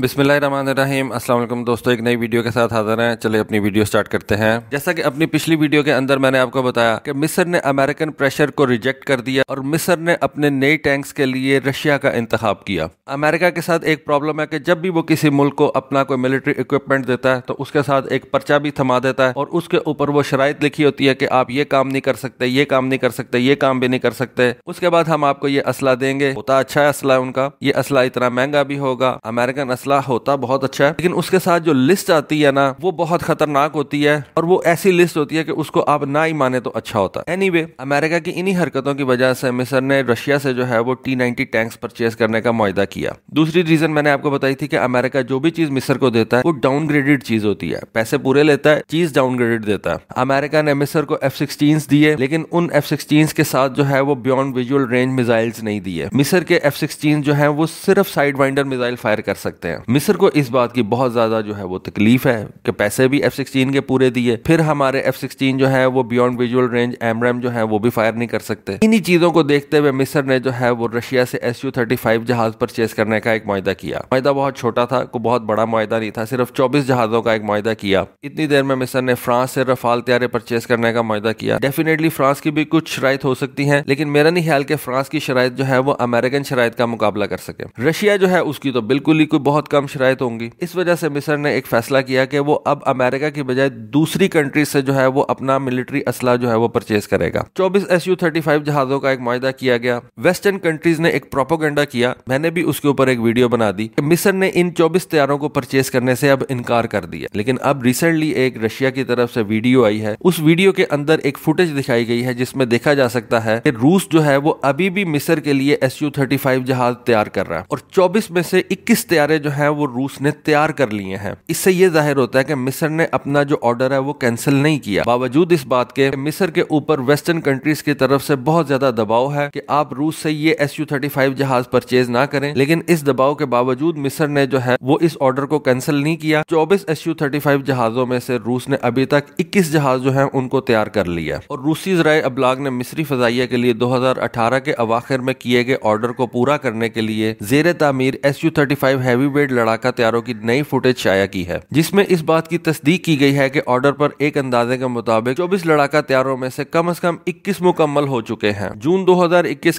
बिसमीम असल दोस्तों एक नई वीडियो के साथ हाजिर हैं चले अपनी वीडियो स्टार्ट करते हैं जैसा कि अपनी पिछली वीडियो के अंदर मैंने आपको बताया कि मिस्र ने अमेरिकन प्रेशर को रिजेक्ट कर दिया और मिस्र ने अपने नए टैंक्स के लिए रशिया का इंतखब किया अमेरिका के साथ एक प्रॉब्लम है कि जब भी वो किसी मुल्क को अपना कोई मिलिट्री इक्विपमेंट देता है तो उसके साथ एक पर्चा भी थमा देता है और उसके ऊपर वो शराय लिखी होती है कि आप ये काम नहीं कर सकते ये काम नहीं कर सकते ये काम भी नहीं कर सकते उसके बाद हम आपको ये असला देंगे होता अच्छा है असला उनका ये असला इतना महंगा भी होगा अमेरिकन फैसला होता बहुत अच्छा है लेकिन उसके साथ जो लिस्ट आती है ना वो बहुत खतरनाक होती है और वो ऐसी लिस्ट होती है कि उसको आप ना ही माने तो अच्छा होता है एनी अमेरिका की इन्हीं हरकतों की वजह से मिसर ने रशिया से जो है वो टी नाइनटी टैंक्स परचेज करने का मुआदा किया दूसरी रीजन मैंने आपको बताई थी कि अमेरिका जो भी चीज मिसर को देता है वो डाउनग्रेडेड चीज होती है पैसे पूरे लेता है चीज डाउनग्रेडेड देता है अमेरिका ने मिसर को एफ सिक्सटीन दिए लेकिन उन एफ सिक्सटीन के साथ जो है वो बियॉन्ड विजुअल रेंज मिसाइल्स नहीं दिए मिसर के एफ सिक्सटीन जो है वो सिर्फ साइड वाइंडर मिसाइल फायर कर सकते हैं हैं मिस्र को इस बात की बहुत ज़्यादा जो है वो तकलीफ है कि पैसे भी एफ सिक्सटीन के पूरे दिए फिर हमारे एफ सिक्सटीन जो है वो beyond visual range M AMRAAM जो है वो भी फायर नहीं कर सकते इन्हीं चीज़ों को देखते हुए मिस्र ने जो है वो रशिया से एस यू थर्टी फाइव जहाज परचेज करने का एक माहा किया माहा बहुत छोटा था को बहुत बड़ा माहा नहीं था सिर्फ चौबीस जहाज़ों का एक माहा किया इतनी देर में मिस्र ने फ्रांस से रफाल त्यारे परचेज करने का माहा किया डेफिनेटली फ्रांस की भी कुछ शराय हो सकती है लेकिन मेरा नहीं ख्याल कि फ्रांस की शराय जो है वो अमेरिकन शराय का मुकाबला कर सके रशिया जो है उसकी तो बिल्कुल ही कोई बहुत बहुत कम शराइ तो होंगी इस वजह से मिस्र ने एक फैसला किया कि वो अब अमेरिका की बजाय दूसरी कंट्री से जो है वो अपना मिलिट्री असला जो है वो परचेज करेगा चौबीस एस यू थर्टी फाइव जहाजों का एक माहा किया गया वेस्टर्न कंट्रीज ने एक प्रोपोगंडा किया मैंने भी उसके ऊपर एक वीडियो बना दी मिस्र ने इन चौबीस तैयारों को परचेज करने से अब इनकार कर दिया लेकिन अब रिसेंटली एक रशिया की तरफ से वीडियो आई है उस वीडियो के अंदर एक फुटेज दिखाई गई है जिसमें देखा जा सकता है कि रूस जो है वो अभी भी मिस्र के लिए एस यू थर्टी फाइव जहाज तैयार कर रहा है और चौबीस में से इक्कीस तैयारे जो हैं वो रूस ने तैयार कर लिए हैं इससे ये जाहिर होता है कि मिस्र ने अपना जो ऑर्डर है वो कैंसिल नहीं किया बावजूद इस बात के मिस्र के ऊपर वेस्टर्न कंट्रीज की तरफ से बहुत ज्यादा दबाव है कि आप रूस से ये एस यू थर्टी फाइव जहाज परचेज ना करें लेकिन इस दबाव के बावजूद मिस्र ने जो है वो इस ऑर्डर को कैंसिल नहीं किया चौबीस एस यू थर्टी फाइव जहाजों में से रूस ने अभी तक इक्कीस जहाज जो है उनको तैयार कर लिया और रूसी जराए अबलाग ने मिस्री फजाइया के लिए दो हजार अठारह के अवाखिर में किए गए ऑर्डर को पूरा करने के लिए जेर तामीर S U thirty five heavy hybrid लड़ाका तैयारों की नई फुटेज शाया की है जिसमें इस बात की तस्दीक की गई है कि ऑर्डर पर एक अंदाजे के मुताबिक चौबीस लड़ाका तैयारों में से कम अज कम इक्कीस मुकम्मल हो चुके हैं जून दो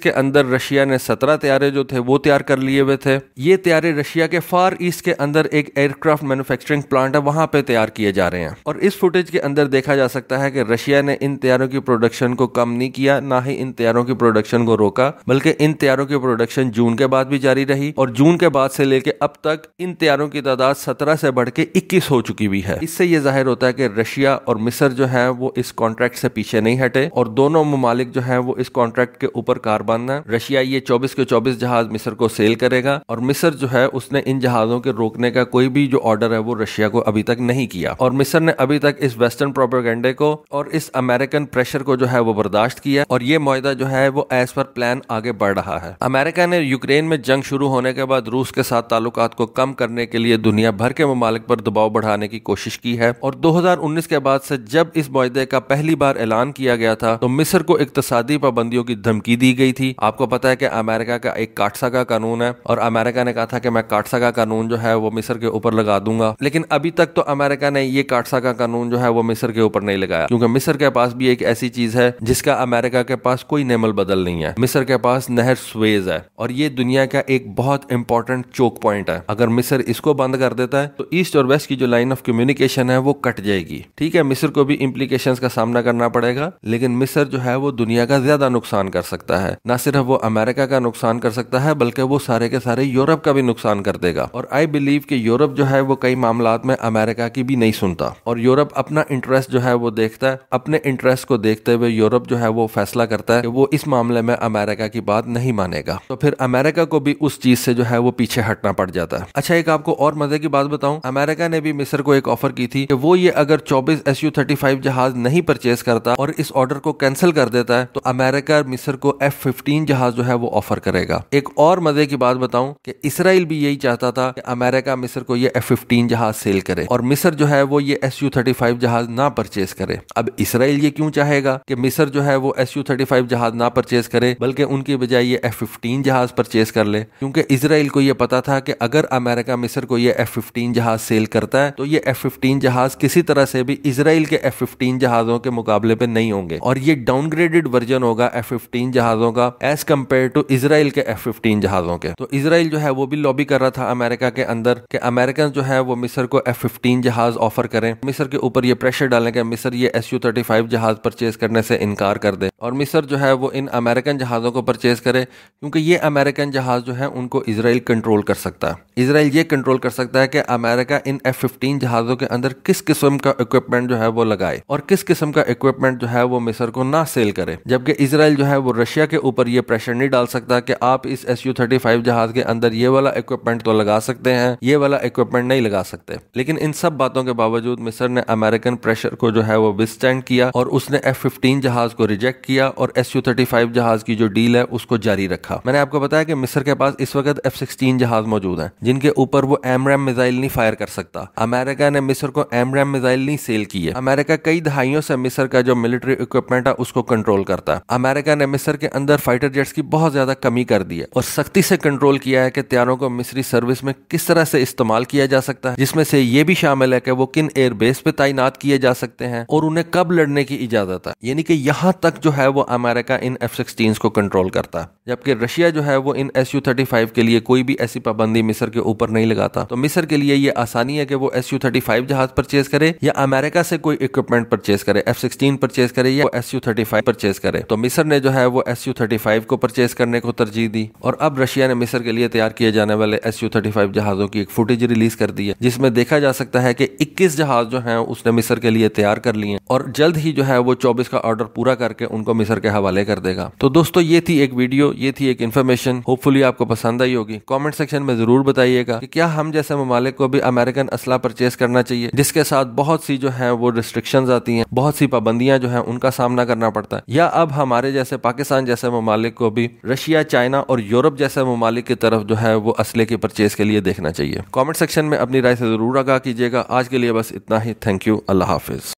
के अंदर रशिया ने सत्रह त्यारे जो थे वो तैयार कर लिए हुए थे ये तैयारे रशिया के फार ईस्ट के अंदर एक एयरक्राफ्ट मैन्युफैक्चरिंग प्लांट है वहां पे तैयार किए जा रहे हैं और इस फुटेज के अंदर देखा जा सकता है कि रशिया ने इन तैयारों की प्रोडक्शन को कम नहीं किया ना ही इन तैयारों की प्रोडक्शन को रोका बल्कि इन तैयारों की प्रोडक्शन जून के बाद भी जारी रही और जून के बाद से लेके अब तक तक इन तैयारों की तादाद सत्रह से बढ़ के इक्कीस हो चुकी हुई है इससे ये जाहिर होता है कि रशिया और मिस्र जो है वो इस कॉन्ट्रैक्ट से पीछे नहीं हटे और दोनों ममालिक जो है वो इस कॉन्ट्रैक्ट के ऊपर कारबंद है रशिया ये चौबीस के चौबीस जहाज मिस्र को सेल करेगा और मिस्र जो है उसने इन जहाजों के रोकने का कोई भी जो ऑर्डर है वो रशिया को अभी तक नहीं किया और मिस्र ने अभी तक इस वेस्टर्न प्रोपोगेंडे को और इस अमेरिकन प्रेशर को जो है वो बर्दाश्त किया और ये मुहिदा जो है वो एज पर प्लान आगे बढ़ रहा है अमेरिका ने यूक्रेन में जंग शुरू होने के बाद रूस के साथ ताल्लुक को कम करने के लिए दुनिया भर के ममालिक पर दबाव बढ़ाने की कोशिश की है और 2019 के बाद से जब इस मुहिदे का पहली बार ऐलान किया गया था तो मिस्र को इकतसादी पाबंदियों की धमकी दी गई थी आपको पता है कि अमेरिका का एक काटसा का कानून है और अमेरिका ने कहा था कि मैं काटसा का कानून जो है वो मिस्र के ऊपर लगा दूंगा लेकिन अभी तक तो अमेरिका ने ये काटसा का कानून जो है वो मिस्र के ऊपर नहीं लगाया क्योंकि मिस्र के पास भी एक ऐसी चीज है जिसका अमेरिका के पास कोई नेमल बदल नहीं है मिस्र के पास नहर स्वेज है और ये दुनिया का एक बहुत इंपॉर्टेंट चोक पॉइंट है अगर मिस्र इसको बंद कर देता है तो ईस्ट और वेस्ट की जो लाइन ऑफ कम्युनिकेशन है वो कट जाएगी ठीक है मिस्र को भी इम्प्लीकेशन का सामना करना पड़ेगा लेकिन मिस्र जो है वो दुनिया का ज्यादा नुकसान कर सकता है न सिर्फ वो अमेरिका का नुकसान कर सकता है बल्कि वो सारे के सारे यूरोप का भी नुकसान कर देगा और आई बिलीव कि यूरोप जो है वो कई मामला में अमेरिका की भी नहीं सुनता और यूरोप अपना इंटरेस्ट जो है वो देखता है अपने इंटरेस्ट को देखते हुए यूरोप जो है वो फैसला करता है कि वो इस मामले में अमेरिका की बात नहीं मानेगा तो फिर अमेरिका को भी उस चीज से जो है वो पीछे हटना पड़ जाता है जाता है अच्छा एक आपको और मजे की बात बताऊं अमेरिका ने भी मिस्र को एक ऑफर की थी कि वो ये अगर 24 एस यू जहाज नहीं परचेज करता और इस ऑर्डर को कैंसिल कर देता है तो अमेरिका मिस्र को एफ फिफ्टीन जहाज जो है वो ऑफर करेगा एक और मजे की बात बताऊं कि इसराइल भी यही चाहता था कि अमेरिका मिस्र को ये एफ फिफ्टीन जहाज सेल करे और मिस्र जो है वो ये एस यू जहाज ना परचेज करे अब इसराइल ये क्यों चाहेगा कि मिस्र जो है वो एस यू जहाज ना परचेज करे बल्कि उनकी बजाय ये एफ फिफ्टीन जहाज परचेज कर ले क्योंकि इसराइल को यह पता था कि अगर अमेरिका मिस्र को यह एफ फिफ्टीन जहाज सेल करता है तो ये एफ फिफ्टीन जहाज किसी तरह से भी इसराइल के एफ फिफ्टीन जहाजों के मुकाबले पे नहीं होंगे और ये डाउनग्रेडेड वर्जन होगा एफ फिफ्टीन जहाजों का एज कम्पेयर टू इसराइल के एफ फिफ्टीन जहाजों के तो इसराइल जो है वो भी लॉबी कर रहा था अमेरिका के अंदर के अमेरिकन जो है वो मिस्र को एफ फिफ्टीन जहाज ऑफर करें मिस्र के ऊपर ये प्रेशर डालें कि मिस्र ये एस यू थर्टी फाइव जहाज परचेज करने से इनकार कर दे और मिस्र जो है वो इन अमेरिकन जहाज़ों को परचेज़ करे क्योंकि ये अमेरिकन जहाज़ जो है उनको इसराइल कंट्रोल कर सकता है इसराइल ये कंट्रोल कर सकता है कि अमेरिका इन एफ फिफ्टीन जहाज़ों के अंदर किस किस्म का इक्विपमेंट जो है वो लगाए और किस किस्म का इक्विपमेंट जो है वो मिस्र को ना सेल करे जबकि इसराइल जो है वो रशिया के ऊपर ये प्रेशर नहीं डाल सकता कि आप इस एस यू थर्टी फाइव जहाज़ के अंदर ये वाला इक्विपमेंट तो लगा सकते हैं ये वाला इक्विपमेंट नहीं लगा सकते लेकिन इन सब बातों के बावजूद मिस्र ने अमेरिकन प्रेशर को जो है वो विस्टैंड किया और उसने एफ फिफ्टीन जहाज़ को रिजेक्ट किया और एस यू थर्टी फाइव जहाज की जो डील है उसको जारी रखा मैंने आपको बताया कि मिस्र के पास इस वक्त एफ सिक्सटीन जहाज मौजूद है जिनके ऊपर वो रैम मिजाइल नहीं फायर कर सकता अमेरिका ने मिस्र को एम रैम मिजाइल नहीं सेल की है अमेरिका कई दहाइयों से मिस्र का जो मिलिट्री इक्विपमेंट है उसको कंट्रोल करता है अमेरिका ने मिस्र के अंदर फाइटर जेट्स की बहुत ज्यादा कमी कर दी है और सख्ती से कंट्रोल किया है कि त्यारों को मिस्री सर्विस में किस तरह से इस्तेमाल किया जा सकता है जिसमें से ये भी शामिल है कि वो किन एयरबेस पे तैनात किए जा सकते हैं और उन्हें कब लड़ने की इजाजत है यानी कि यहाँ तक जो है वो अमेरिका इन एफ सिक्सटीन को कंट्रोल करता है जबकि रशिया जो है वो इन एस यू थर्टी फाइव के लिए कोई भी ऐसी पाबंदी मिस्र के ऊपर नहीं लगाता तो मिस्र के लिए ये आसानी है कि वो एस यू थर्टी फाइव जहाज परचेज करे या अमेरिका से कोई इक्विपमेंट परचेज करे एफ सिक्सटीन परचेज करे या S U thirty five purchase करे तो मिस्र ने जो है वो एस यू थर्टी फाइव को परचेज करने को तरजीह दी और अब रशिया ने मिस्र के लिए तैयार किए जाने वाले एस यू थर्टी फाइव जहाजों की एक फुटेज रिलीज कर दी है जिसमें देखा जा सकता है कि इक्कीस जहाज जो है उसने मिस्र के लिए तैयार कर लिए और जल्द ही जो है वो चौबीस का ऑर्डर पूरा करके उनको को मिसर के हवाले कर देगा तो दोस्तों ये थी एक वीडियो ये थी एक इन्फॉर्मेशन होपफुली आपको पसंद आई होगी कॉमेंट सेक्शन में जरूर बताइएगा कि क्या हम जैसे ममालिक को भी अमेरिकन असला परचेज करना चाहिए जिसके साथ बहुत सी जो है वो रिस्ट्रिक्शन आती हैं बहुत सी पाबंदियां जो है उनका सामना करना पड़ता है या अब हमारे जैसे पाकिस्तान जैसे ममालिक को भी रशिया चाइना और यूरोप जैसे ममालिक की तरफ जो है वो असले की परचेज के लिए देखना चाहिए कॉमेंट सेक्शन में अपनी राय से जरूर आगा कीजिएगा आज के लिए बस इतना ही थैंक यू अल्लाह हाफिज